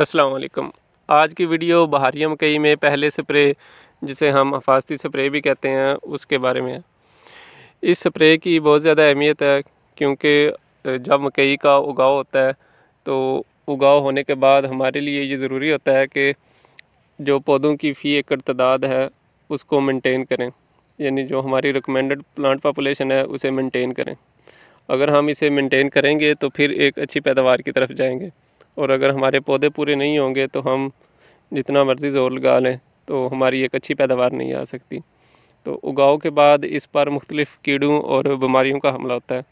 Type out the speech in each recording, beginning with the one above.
अस्सलाम वालेकुम आज की वीडियो बाहरी मकई में पहले स्प्रे जिसे हम हफाजती स्प्रे भी कहते हैं उसके बारे में है इस स्प्रे की बहुत ज़्यादा अहमियत है क्योंकि जब मकई का उगाव होता है तो उगाव होने के बाद हमारे लिए ये ज़रूरी होता है कि जो पौधों की फ़ी एकड़ तादाद है उसको मेंटेन करें यानी जो हमारी रिकमेंडेड प्लांट पापोलेशन है उसे मेंटेन करें अगर हम इसे मेंटेन करेंगे तो फिर एक अच्छी पैदावार की तरफ जाएंगे और अगर हमारे पौधे पूरे नहीं होंगे तो हम जितना मर्ज़ी जोर लगा लें तो हमारी एक अच्छी पैदावार नहीं आ सकती तो उगाओ के बाद इस पर मुख्तलिफ़ कीड़ों और बीमारियों का हमला होता है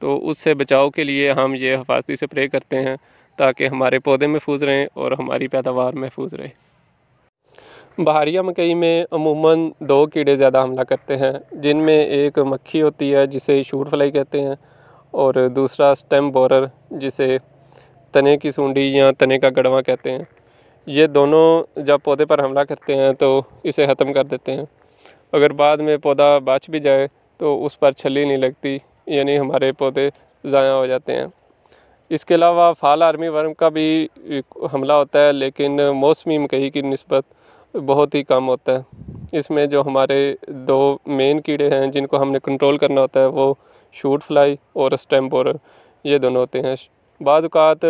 तो उससे बचाव के लिए हम ये हफाजती स्प्रे करते हैं ताकि हमारे पौधे महफूज रहें और हमारी पैदावार महफूज रहे बहारिया मकई में अमूमन दो कीड़े ज़्यादा हमला करते हैं जिनमें एक मक्खी होती है जिसे शूट फ्लाई कहते हैं और दूसरा स्टेम बोरर जिसे तने की सूंडी या तने का गड़वा कहते हैं ये दोनों जब पौधे पर हमला करते हैं तो इसे ख़त्म कर देते हैं अगर बाद में पौधा बच भी जाए तो उस पर छली नहीं लगती यानी हमारे पौधे ज़ाया हो जाते हैं इसके अलावा फाल आर्मी वर्म का भी हमला होता है लेकिन मौसमी मकई की नस्बत बहुत ही कम होता है इसमें जो हमारे दो मेन कीड़े हैं जिनको हमने कंट्रोल करना होता है वो शूट फ्लाई और स्टैम्पोर ये दोनों होते हैं बाज़ात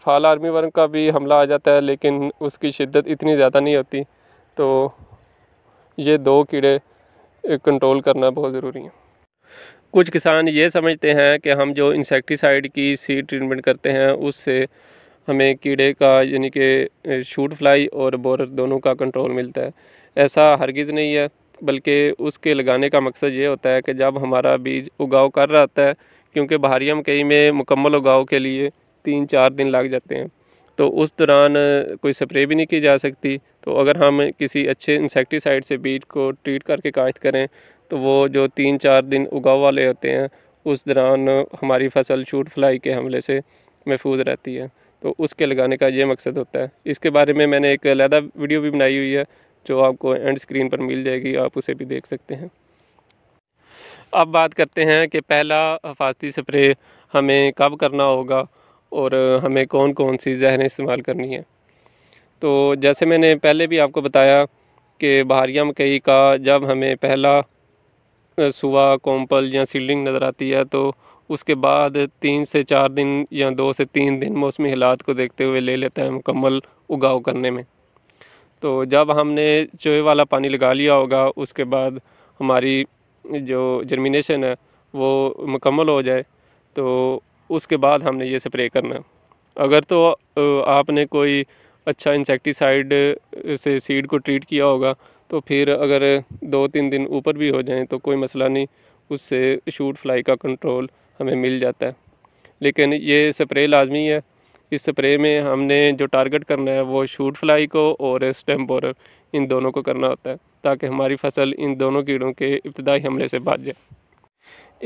फाल आर्मी वर्ग का भी हमला आ जाता है लेकिन उसकी शिद्दत इतनी ज़्यादा नहीं होती तो ये दो कीड़े कंट्रोल करना बहुत ज़रूरी है कुछ किसान ये समझते हैं कि हम जो इंसेक्टिसाइड की सीड ट्रीटमेंट करते हैं उससे हमें कीड़े का यानी कि शूट फ्लाई और बोर दोनों का कंट्रोल मिलता है ऐसा हरगिज़ नहीं है बल्कि उसके लगाने का मकसद ये होता है कि जब हमारा बीज उगाव कर रहा है क्योंकि बाहरी मकई में मुकम्मल उगाओ के लिए तीन चार दिन लग जाते हैं तो उस दौरान कोई स्प्रे भी नहीं की जा सकती तो अगर हम किसी अच्छे इंसेक्टिसाइड से बीज को ट्रीट करके काश्त करें तो वो जो तीन चार दिन उगाओ वाले होते हैं उस दौरान हमारी फसल शूट फ्लाई के हमले से महफूज रहती है तो उसके लगाने का ये मकसद होता है इसके बारे में मैंने एक अलहदा वीडियो भी बनाई हुई है जो आपको एंड स्क्रीन पर मिल जाएगी आप उसे भी देख सकते हैं अब बात करते हैं कि पहला हफाजती स्प्रे हमें कब करना होगा और हमें कौन कौन सी जहरें इस्तेमाल करनी है तो जैसे मैंने पहले भी आपको बताया कि बहारिया मकई का जब हमें पहला सुबह कोम्पल या सीलिंग नज़र आती है तो उसके बाद तीन से चार दिन या दो से तीन दिन मौसमी हालात को देखते हुए ले लेते हैं मुकम्मल उगाव करने में तो जब हमने चोहे वाला पानी लगा लिया होगा उसके बाद हमारी जो जर्मिनेशन है वो मुकम्मल हो जाए तो उसके बाद हमने ये स्प्रे करना है अगर तो आपने कोई अच्छा इंसेक्टिसाइड से सीड को ट्रीट किया होगा तो फिर अगर दो तीन दिन ऊपर भी हो जाएं तो कोई मसला नहीं उससे शूट फ्लाई का कंट्रोल हमें मिल जाता है लेकिन ये स्प्रे लाजमी है इस स्प्रे में हमने जो टारगेट करना है वो शूट फ्लाई को और स्टम्प बोरर इन दोनों को करना होता है ताकि हमारी फसल इन दोनों कीड़ों के इब्तदाई हमले से बच जाए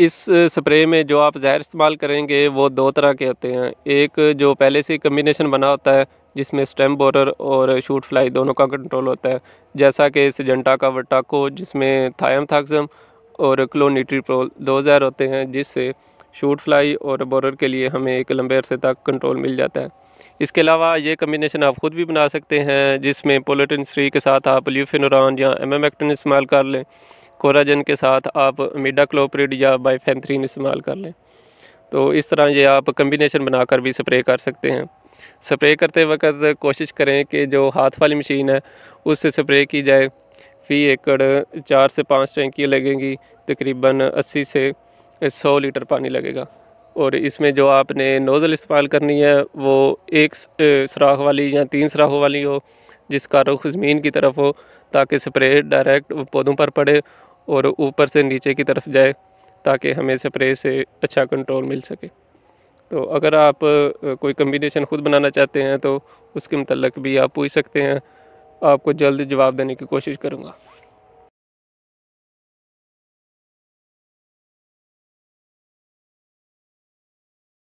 इस स्प्रे में जो आप जहर इस्तेमाल करेंगे वो दो तरह के होते हैं एक जो पहले से कम्बिनेशन बना होता है जिसमें स्टेम बोरर और शूट फ्लाई दोनों का कंट्रोल होता है जैसा कि सिजेंटा का वटाको जिसमें थायम थाक्सम और क्लोनिट्रीप्रोल दो जहर होते हैं जिससे शूट फ्लाई और बॉर्डर के लिए हमें एक लंबे अरसे तक कंट्रोल मिल जाता है इसके अलावा ये कम्बिनेशन आप ख़ुद भी बना सकते हैं जिसमें पोलिटिन थ्री के साथ आप ल्यूफिनोरान या एम एम एक्टन इस्तेमाल कर लें कोराजन के साथ आप मिडा क्लोप्रिड या बाईफेंथ्रीन इस्तेमाल कर लें तो इस तरह ये आप कम्बिनेशन बनाकर भी स्प्रे कर सकते हैं स्प्रे करते वक्त कोशिश करें कि जो हाथ वाली मशीन है उससे स्प्रे की जाए फ़ी एकड़ चार से पाँच टैंकियाँ लगेंगी तकरीबन अस्सी से सौ लीटर पानी लगेगा और इसमें जो आपने नोज़ल इस्तेमाल करनी है वो एक सुराख वाली या तीन सुराखों वाली हो जिसका रुख ज़मीन की तरफ हो ताकि स्प्रे डायरेक्ट पौधों पर पड़े और ऊपर से नीचे की तरफ जाए ताकि हमें स्प्रे से अच्छा कंट्रोल मिल सके तो अगर आप कोई कम्बिनेशन ख़ुद बनाना चाहते हैं तो उसके मतलब भी आप पूछ सकते हैं आपको जल्द जवाब देने की कोशिश करूँगा